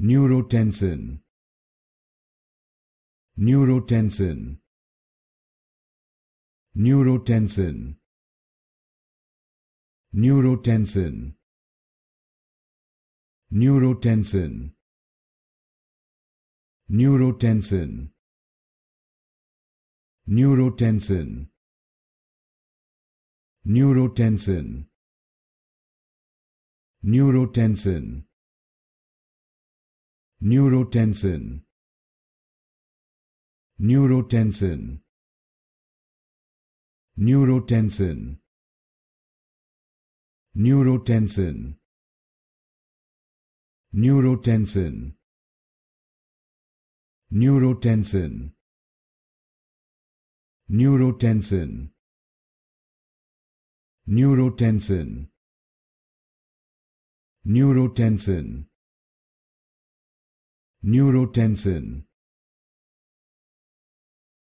neurotensin neurotensin neurotensin neurotensin neurotensin neurotensin neurotensin neurotensin neurotensin neurotensin neurotensin neurotensin neurotensin neurotensin neurotensin neurotensin neurotensin neurotensin neurotensin